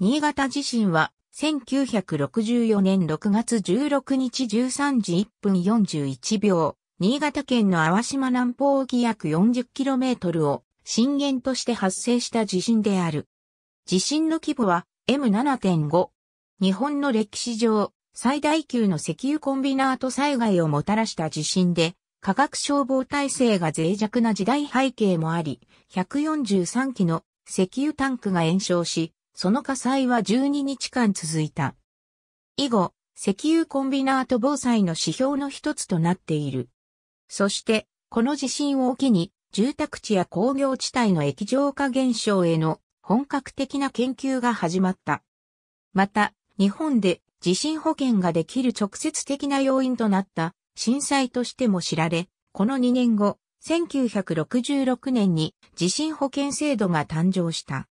新潟地震は、1964年6月16日13時1分41秒、新潟県の淡島南方沖約 40km を震源として発生した地震である。地震の規模は M7.5。日本の歴史上最大級の石油コンビナート災害をもたらした地震で、科学消防体制が脆弱な時代背景もあり、143機の石油タンクが炎症し、その火災は12日間続いた。以後、石油コンビナート防災の指標の一つとなっている。そして、この地震を機に、住宅地や工業地帯の液状化現象への本格的な研究が始まった。また、日本で地震保険ができる直接的な要因となった震災としても知られ、この2年後、1966年に地震保険制度が誕生した。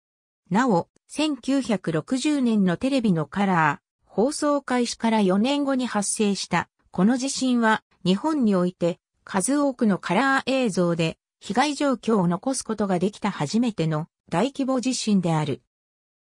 なお、1960年のテレビのカラー、放送開始から4年後に発生したこの地震は日本において数多くのカラー映像で被害状況を残すことができた初めての大規模地震である。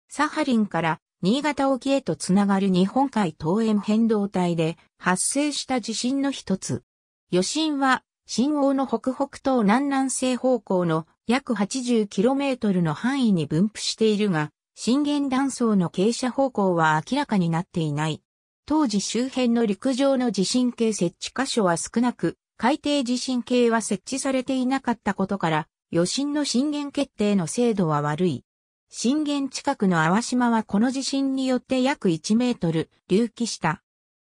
サハリンから新潟沖へとつながる日本海東円変動帯で発生した地震の一つ。余震は新央の北北東南南西方向の約 80km の範囲に分布しているが、震源断層の傾斜方向は明らかになっていない。当時周辺の陸上の地震計設置箇所は少なく、海底地震計は設置されていなかったことから、余震の震源決定の精度は悪い。震源近くの淡島はこの地震によって約1メートル隆起した。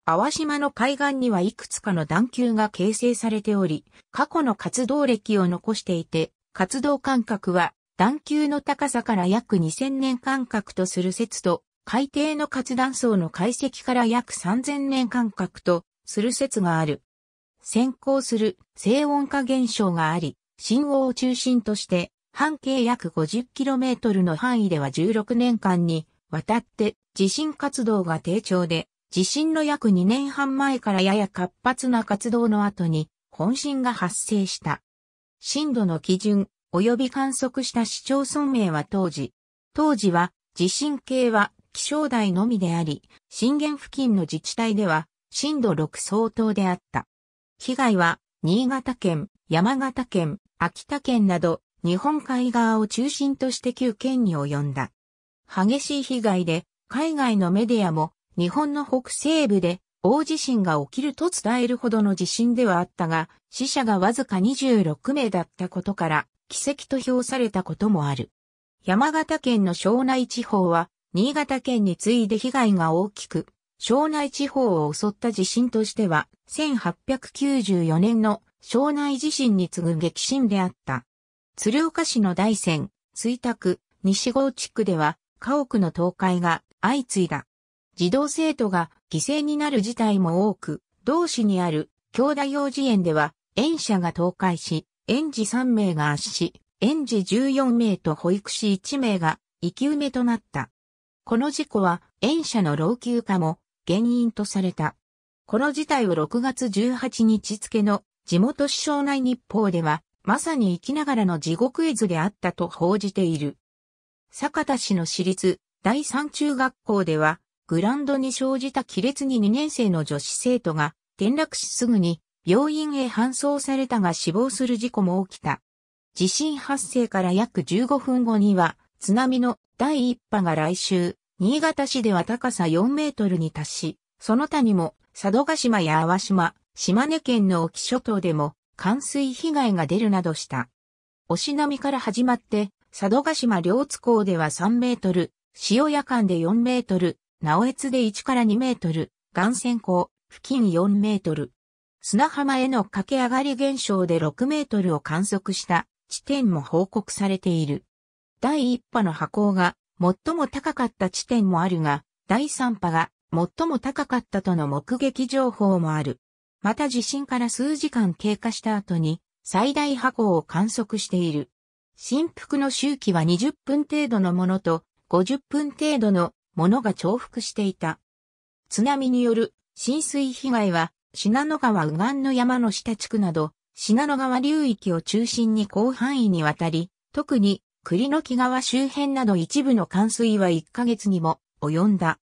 淡島の海岸にはいくつかの段丘が形成されており、過去の活動歴を残していて、活動間隔は段丘の高さから約2000年間隔とする説と、海底の活断層の解析から約3000年間隔とする説がある。先行する静音化現象があり、新王を中心として半径約 50km の範囲では16年間にわたって地震活動が低調で、地震の約2年半前からやや活発な活動の後に本震が発生した。震度の基準、及び観測した市町村名は当時。当時は、地震計は気象台のみであり、震源付近の自治体では震度6相当であった。被害は、新潟県、山形県、秋田県など、日本海側を中心として9県に及んだ。激しい被害で、海外のメディアも、日本の北西部で大地震が起きると伝えるほどの地震ではあったが、死者がわずか26名だったことから、奇跡と評されたこともある。山形県の庄内地方は、新潟県に次いで被害が大きく、庄内地方を襲った地震としては、1894年の庄内地震に次ぐ激震であった。鶴岡市の大山、水区、西郷地区では、家屋の倒壊が相次いだ。児童生徒が犠牲になる事態も多く、同市にある兄弟幼児園では、園舎が倒壊し、園児3名が圧死、園児14名と保育士1名が生き埋めとなった。この事故は園舎の老朽化も原因とされた。この事態を6月18日付の地元市省内日報では、まさに生きながらの地獄絵図であったと報じている。坂田市の私立第三中学校では、グランドに生じた亀裂に2年生の女子生徒が転落しすぐに病院へ搬送されたが死亡する事故も起きた。地震発生から約15分後には、津波の第1波が来週、新潟市では高さ4メートルに達し、その他にも、佐渡島や淡島、島根県の沖諸島でも、冠水被害が出るなどした。おなみから始まって、佐渡島両津港では3メートル、塩屋間で4メートル、直江津で1から2メートル、岩泉港、付近4メートル、砂浜への駆け上がり現象で6メートルを観測した地点も報告されている。第1波の波高が最も高かった地点もあるが、第3波が最も高かったとの目撃情報もある。また地震から数時間経過した後に最大波高を観測している。振幅の周期は20分程度のものと50分程度のものが重複していた。津波による浸水被害は信濃川右岸の山の下地区など、信濃川流域を中心に広範囲にわたり、特に栗の木川周辺など一部の冠水は1ヶ月にも及んだ。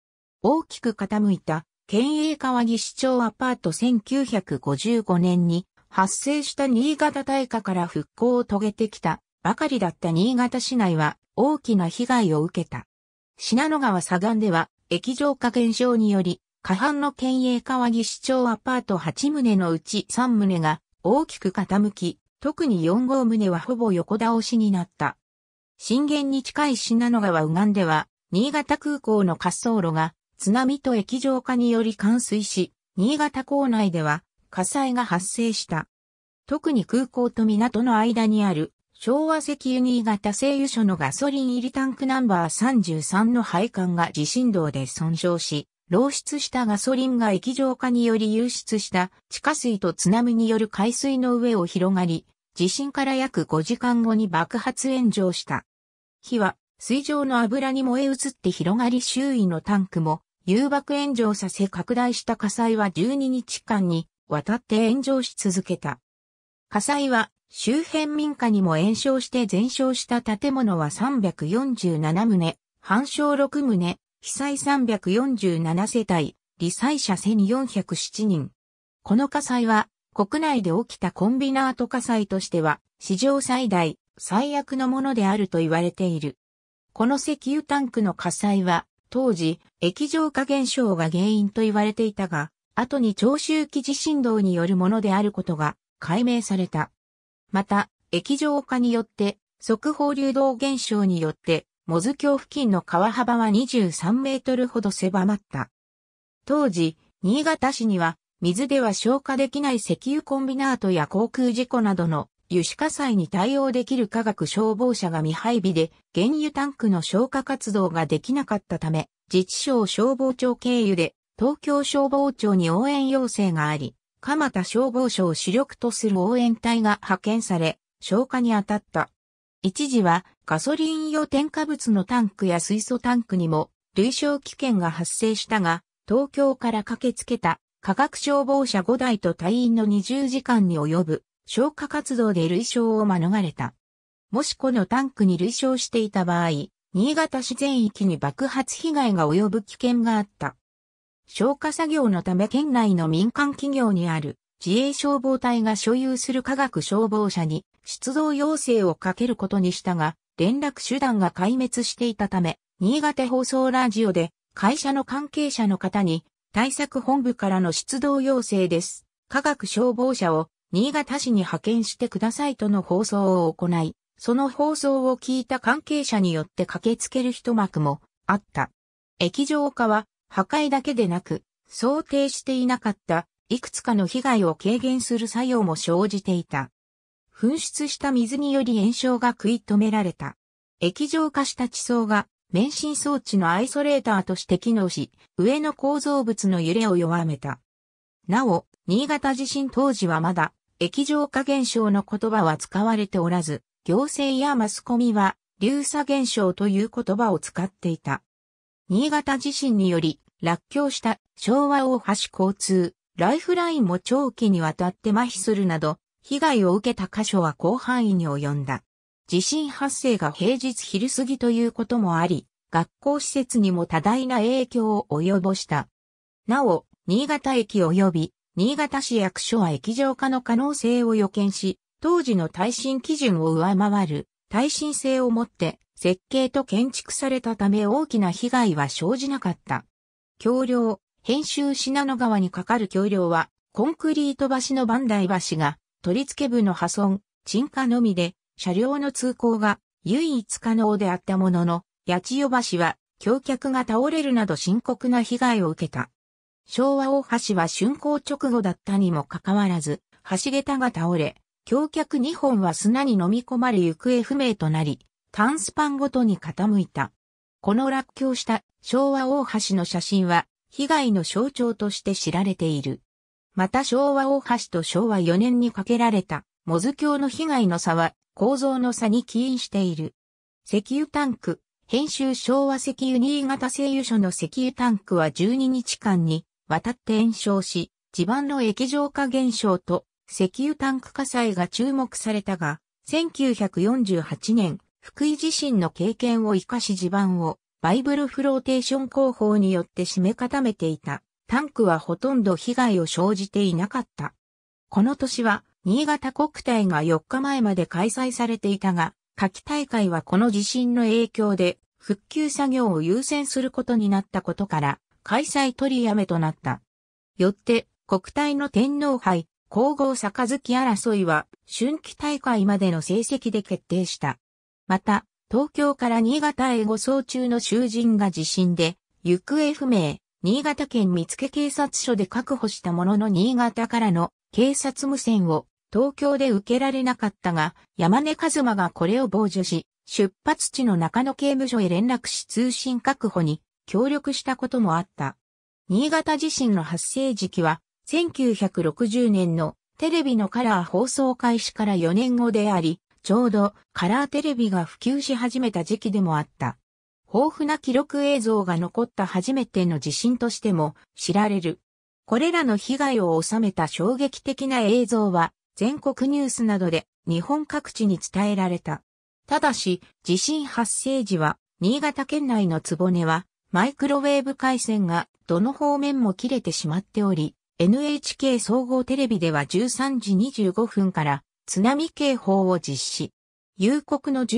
大きく傾いた県営川岸町アパート1955年に発生した新潟大火から復興を遂げてきたばかりだった新潟市内は大きな被害を受けた。信濃川左岸では液状化現象により下半の県営川岸町アパート8棟のうち3棟が大きく傾き、特に4号棟はほぼ横倒しになった。震源に近い信濃川右岸では、新潟空港の滑走路が津波と液状化により冠水し、新潟港内では火災が発生した。特に空港と港の間にある昭和石油新潟製油所のガソリン入りタンクナンバー33の配管が地震動で損傷し、漏出したガソリンが液状化により流出した地下水と津波による海水の上を広がり、地震から約5時間後に爆発炎上した。火は水上の油に燃え移って広がり周囲のタンクも誘爆炎上させ拡大した火災は12日間にわたって炎上し続けた。火災は周辺民家にも炎上して全焼した建物は347棟、半焼6棟、被災347世帯、罹災者1407人。この火災は、国内で起きたコンビナート火災としては、史上最大、最悪のものであると言われている。この石油タンクの火災は、当時、液状化現象が原因と言われていたが、後に長周期地震動によるものであることが解明された。また、液状化によって、速報流動現象によって、モズ橋付近の川幅は23メートルほど狭まった。当時、新潟市には水では消火できない石油コンビナートや航空事故などの油脂火災に対応できる科学消防車が未配備で原油タンクの消火活動ができなかったため、自治省消防庁経由で東京消防庁に応援要請があり、蒲田消防署を主力とする応援隊が派遣され、消火に当たった。一時はガソリン用添加物のタンクや水素タンクにも類焼危険が発生したが、東京から駆けつけた化学消防車5台と隊員の20時間に及ぶ消火活動で類焼を免れた。もしこのタンクに類焼していた場合、新潟市全域に爆発被害が及ぶ危険があった。消火作業のため県内の民間企業にある自衛消防隊が所有する化学消防車に出動要請をかけることにしたが、連絡手段が壊滅していたため、新潟放送ラジオで会社の関係者の方に対策本部からの出動要請です。科学消防車を新潟市に派遣してくださいとの放送を行い、その放送を聞いた関係者によって駆けつける一幕もあった。液状化は破壊だけでなく、想定していなかったいくつかの被害を軽減する作用も生じていた。噴出した水により炎症が食い止められた。液状化した地層が免震装置のアイソレーターとして機能し、上の構造物の揺れを弱めた。なお、新潟地震当時はまだ、液状化現象の言葉は使われておらず、行政やマスコミは、流砂現象という言葉を使っていた。新潟地震により、落橋した昭和大橋交通、ライフラインも長期にわたって麻痺するなど、被害を受けた箇所は広範囲に及んだ。地震発生が平日昼過ぎということもあり、学校施設にも多大な影響を及ぼした。なお、新潟駅及び、新潟市役所は液状化の可能性を予見し、当時の耐震基準を上回る耐震性をもって設計と建築されたため大きな被害は生じなかった。橋梁、編集信濃川に架かる橋梁はコンクリート橋の万代橋が取り付け部の破損、沈下のみで、車両の通行が唯一可能であったものの、八千代橋は橋脚が倒れるなど深刻な被害を受けた。昭和大橋は竣工直後だったにもかかわらず、橋桁が倒れ、橋脚2本は砂に飲み込まれ行方不明となり、単スパンごとに傾いた。この落橋した昭和大橋の写真は被害の象徴として知られている。また昭和大橋と昭和4年にかけられた、モズ橋の被害の差は、構造の差に起因している。石油タンク、編集昭和石油新潟製油所の石油タンクは12日間に渡って延焼し、地盤の液状化現象と石油タンク火災が注目されたが、1948年、福井地震の経験を活かし地盤をバイブルフローテーション工法によって締め固めていた。タンクはほとんど被害を生じていなかった。この年は、新潟国体が4日前まで開催されていたが、夏季大会はこの地震の影響で、復旧作業を優先することになったことから、開催取りやめとなった。よって、国体の天皇杯、皇后杯争いは、春季大会までの成績で決定した。また、東京から新潟へ護送中の囚人が地震で、行方不明、新潟県見附警察署で確保したものの新潟からの警察無線を東京で受けられなかったが、山根和馬がこれを傍受し、出発地の中野刑務所へ連絡し通信確保に協力したこともあった。新潟地震の発生時期は、1960年のテレビのカラー放送開始から4年後であり、ちょうどカラーテレビが普及し始めた時期でもあった。豊富な記録映像が残った初めての地震としても知られる。これらの被害を収めた衝撃的な映像は全国ニュースなどで日本各地に伝えられた。ただし、地震発生時は新潟県内の坪根はマイクロウェーブ回線がどの方面も切れてしまっており、NHK 総合テレビでは13時25分から津波警報を実施。夕刻の17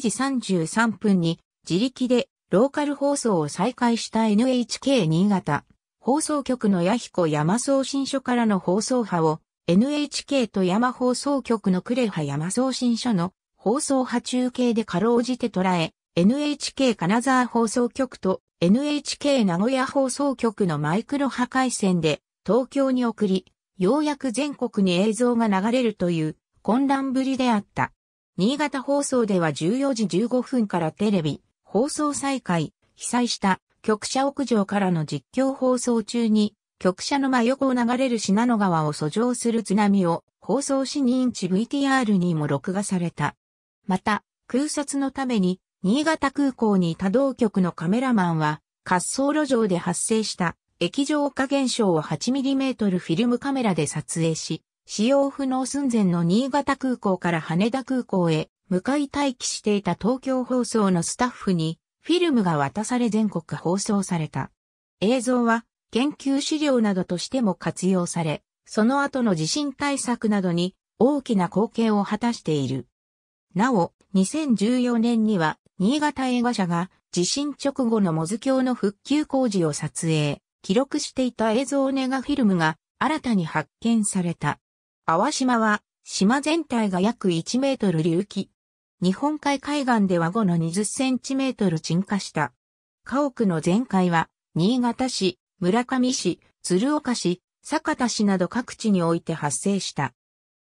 時33分に自力でローカル放送を再開した NHK 新潟放送局の八彦山送信所からの放送波を NHK と山放送局の呉羽山送信所の放送波中継でかろうじて捉え、NHK 金沢放送局と NHK 名古屋放送局のマイクロ破壊線で東京に送り、ようやく全国に映像が流れるという混乱ぶりであった。新潟放送では14時15分からテレビ、放送再開、被災した局舎屋上からの実況放送中に、局舎の真横を流れる信濃川を遡上する津波を放送し認知 VTR にも録画された。また、空撮のために、新潟空港にた道局のカメラマンは、滑走路上で発生した液状化現象を 8mm フィルムカメラで撮影し、使用不能寸前の新潟空港から羽田空港へ向かい待機していた東京放送のスタッフに、フィルムが渡され全国放送された。映像は、研究資料などとしても活用され、その後の地震対策などに大きな貢献を果たしている。なお、2014年には、新潟映画社が地震直後のモズ橋の復旧工事を撮影、記録していた映像ネガフィルムが新たに発見された。淡島は島全体が約1メートル隆起、日本海海岸では5の20センチメートル沈下した。家屋の全壊は、新潟市、村上市、鶴岡市、酒田市など各地において発生した。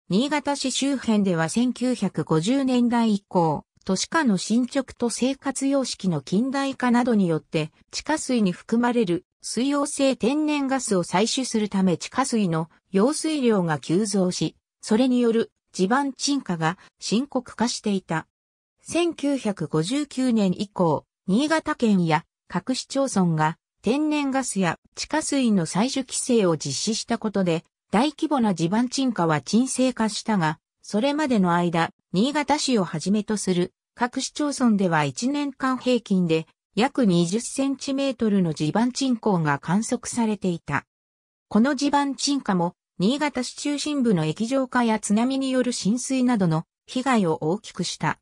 新潟市周辺では1950年代以降、都市化の進捗と生活様式の近代化などによって、地下水に含まれる水溶性天然ガスを採取するため地下水の用水量が急増し、それによる地盤沈下が深刻化していた。1959年以降、新潟県や各市町村が天然ガスや地下水の採取規制を実施したことで、大規模な地盤沈下は沈静化したが、それまでの間、新潟市をはじめとする各市町村では1年間平均で約20センチメートルの地盤沈降が観測されていた。この地盤沈下も、新潟市中心部の液状化や津波による浸水などの被害を大きくした。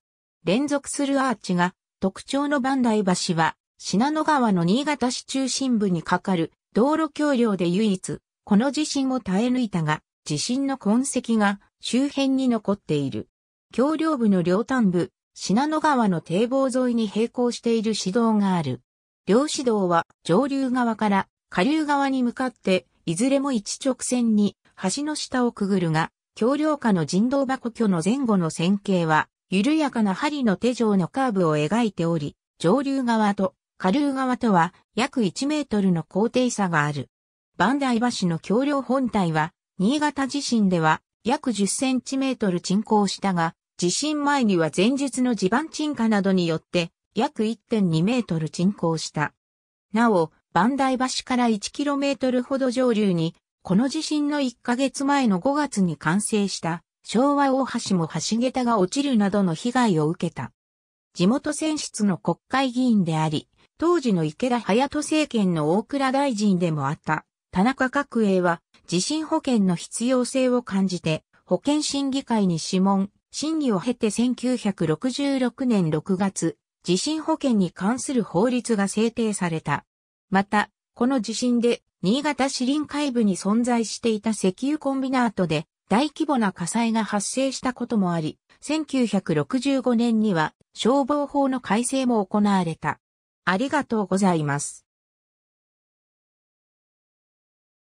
連続するアーチが特徴のダイ。橋は、信濃川の新潟市中心部に架かる道路橋梁で唯一、この地震を耐え抜いたが、地震の痕跡が周辺に残っている。橋梁部の両端部、信濃川の堤防沿いに並行している市道がある。両市道は上流側から下流側に向かって、いずれも一直線に橋の下をくぐるが、橋梁下の人道箱居の前後の線形は緩やかな針の手状のカーブを描いており、上流側と下流側とは約1メートルの高低差がある。万代橋の橋梁本体は、新潟地震では約10センチメートル沈降したが、地震前には前述の地盤沈下などによって約1.2メートル沈降した。なお、万代橋から1キロメートルほど上流に、この地震の1ヶ月前の5月に完成した昭和大橋も橋桁が落ちるなどの被害を受けた。地元選出の国会議員であり、当時の池田隼人政権の大倉大臣でもあった田中角栄は地震保険の必要性を感じて保険審議会に諮問、審議を経て1966年6月、地震保険に関する法律が制定された。また、この地震で新潟市臨海部に存在していた石油コンビナートで大規模な火災が発生したこともあり、1965年には消防法の改正も行われた。ありがとうございます。